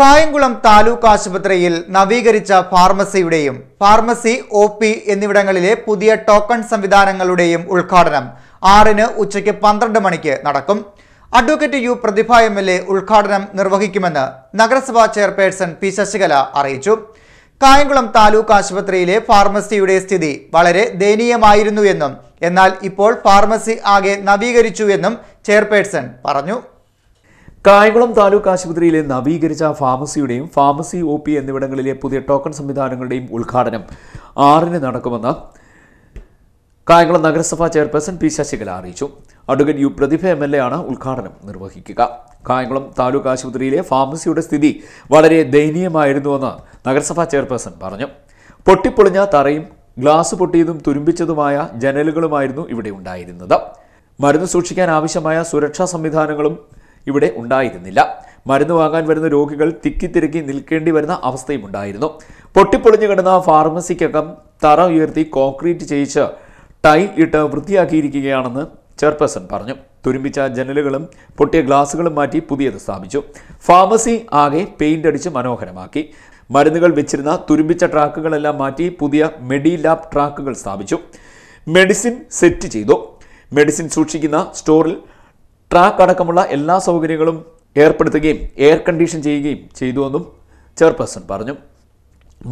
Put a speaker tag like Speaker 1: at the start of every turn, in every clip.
Speaker 1: കായംകുളം താലൂക്ക് ആശുപത്രിയിൽ നവീകരിച്ച ഫാർമസിയുടെയും pharmacy O P എന്നിവിടങ്ങളിലെ പുതിയ ടോക്കൺ സംവിധാനങ്ങളുടെയും ഉദ്ഘാടനം ആറിന് ഉച്ചയ്ക്ക് പന്ത്രണ്ട് മണിക്ക് നടക്കും advocate U Prathibha M L A ഉദ്ഘാടനം നിർവഹിക്കുമെന്ന് നഗരസഭാ ചെയർപേഴ്സൺ പി ശശികല അറിയിച്ചു കായംകുളം താലൂക്ക് ആശുപത്രിയിലെ ഫാർമസിയുടെ സ്ഥിതി വളരെ ദയനീയമായിരുന്നു എന്നും എന്നാൽ ഇപ്പോൾ ഫാർമസി ആകെ നവീകരിച്ചു എന്നും ചെയർപേഴ്സൺ പറഞ്ഞു കായംകുളം താലൂക്ക് ആശുപത്രിയിലെ നവീകരിച്ച
Speaker 2: ഫാർമസിയുടെയും ഫാർമസി ഒ പി എന്നിവിടങ്ങളിലെ പുതിയ ടോക്കൺ സംവിധാനങ്ങളുടെയും ഉദ്ഘാടനം ആറിന് നടക്കുമെന്ന് കായംകുളം നഗരസഭാ ചെയർപേഴ്സൺ പി ശശികല അറിയിച്ചു അടുകൻ U Prathibha M L A ആണ് ഉദ്ഘാടനം നിർവഹിക്കുക കായംകുളം താലൂക്ക് ആശുപത്രിയിലെ ഫാർമസിയുടെ സ്ഥിതി വളരെ ദയനീയമായിരുന്നുവെന്ന് നഗരസഭാ ചെയർപേഴ്സൺ പറഞ്ഞു പൊട്ടിപ്പൊളിഞ്ഞ തറയും ഗ്ലാസ് പൊട്ടിയതും തുരുമ്പിച്ചതുമായ ജനലുകളുമായിരുന്നു ഇവിടെ ഉണ്ടായിരുന്നത് മരുന്ന് സൂക്ഷിക്കാൻ ആവശ്യമായ സുരക്ഷാ സംവിധാനങ്ങളും ഇവിടെ ഉണ്ടായിരുന്നില്ല മരുന്ന് വാങ്ങാൻ വരുന്ന രോഗികൾ തിക്കിത്തിരക്കി നിൽക്കേണ്ടി വരുന്ന അവസ്ഥയും ഉണ്ടായിരുന്നു പൊട്ടിപ്പൊളിഞ്ഞു കിടന്ന ഫാർമസിക്കകം തറ ഉയർത്തി കോൺക്രീറ്റ് ചെയ്യിച്ച് ടൈ ഇട്ട് വൃത്തിയാക്കിയിരിക്കുകയാണെന്ന് ചെയർപേഴ്സൺ പറഞ്ഞു തുരുമ്പിച്ച ജനലുകളും പൊട്ടിയ ഗ്ലാസുകളും മാറ്റി പുതിയത് സ്ഥാപിച്ചു ഫാർമസി ആകെ പെയിന്റ് അടിച്ച് മനോഹരമാക്കി മരുന്നുകൾ വെച്ചിരുന്ന തുരുമ്പിച്ച ട്രാക്കുകളെല്ലാം മാറ്റി പുതിയ മെഡി ലാബ് ട്രാക്കുകൾ സ്ഥാപിച്ചു മെഡിസിൻ സെറ്റ് ചെയ്തു മെഡിസിൻ സൂക്ഷിക്കുന്ന സ്റ്റോറിൽ ട്രാക്ക് അടക്കമുള്ള എല്ലാ സൗകര്യങ്ങളും ഏർപ്പെടുത്തുകയും എയർ കണ്ടീഷൻ ചെയ്യുകയും ചെയ്തുവെന്നും ചെയർപേഴ്സൺ പറഞ്ഞു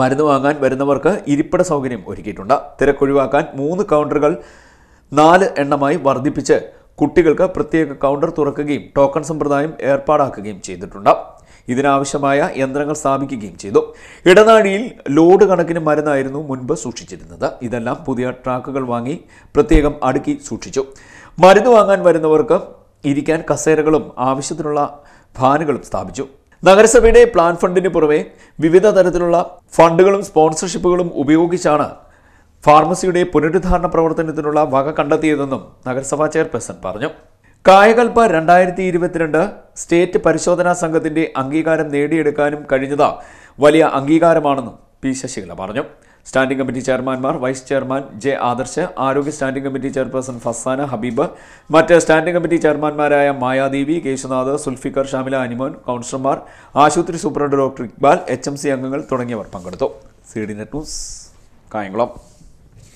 Speaker 2: മരുന്ന് വാങ്ങാൻ വരുന്നവർക്ക് ഇരിപ്പിട സൗകര്യം ഒരുക്കിയിട്ടുണ്ട് തിരക്കൊഴിവാക്കാൻ മൂന്ന് കൗണ്ടറുകൾ നാല് എണ്ണമായി വർദ്ധിപ്പിച്ച് കുട്ടികൾക്ക് പ്രത്യേക കൗണ്ടർ തുറക്കുകയും ടോക്കൺ സമ്പ്രദായം ഏർപ്പാടാക്കുകയും ചെയ്തിട്ടുണ്ട് ഇതിനാവശ്യമായ യന്ത്രങ്ങൾ സ്ഥാപിക്കുകയും ചെയ്തു ഇടനാഴിയിൽ ലോഡ് കണക്കിന് മരുന്നായിരുന്നു മുൻപ് സൂക്ഷിച്ചിരുന്നത് ഇതെല്ലാം പുതിയ ട്രാക്കുകൾ വാങ്ങി പ്രത്യേകം അടുക്കി സൂക്ഷിച്ചു മരുന്ന് വാങ്ങാൻ വരുന്നവർക്ക് ഇരിക്കാൻ കസേരകളും ആവശ്യത്തിനുള്ള ഫാനുകളും സ്ഥാപിച്ചു നഗരസഭയുടെ പ്ലാൻ ഫണ്ടിന് പുറമെ വിവിധ തരത്തിലുള്ള ഫണ്ടുകളും സ്പോൺസർഷിപ്പുകളും ഉപയോഗിച്ചാണ് ഫാർമസിയുടെ പുനരുദ്ധാരണ പ്രവർത്തനത്തിനുള്ള വക കണ്ടെത്തിയതെന്നും നഗരസഭാ ചെയർപേഴ്സൺ പറഞ്ഞു കായകൽപ്പ രണ്ടായിരത്തി ഇരുപത്തിരണ്ട് സ്റ്റേറ്റ് പരിശോധനാ സംഘത്തിന്റെ അംഗീകാരം നേടിയെടുക്കാനും കഴിഞ്ഞത് വലിയ അംഗീകാരമാണെന്നും പി ശശികല പറഞ്ഞു സ്റ്റാൻഡിംഗ് കമ്മിറ്റി ചെയർമാൻമാർ വൈസ് ചെയർമാൻ ജെ ആദർശ് ആരോഗ്യ standing committee chairperson Fasana Habeeb മറ്റ് സ്റ്റാൻഡിംഗ് കമ്മിറ്റി ചെയർമാൻമാരായ മായാദേവി കേശുനാഥ് സുൽഫിക്കർ ഷാമില അനിമോൻ കൗൺസിലർമാർ ആശുപത്രി superintendent doctor Iqbal H M C അംഗങ്ങൾ തുടങ്ങിയവർ പങ്കെടുത്തു C D net news Kayamkulam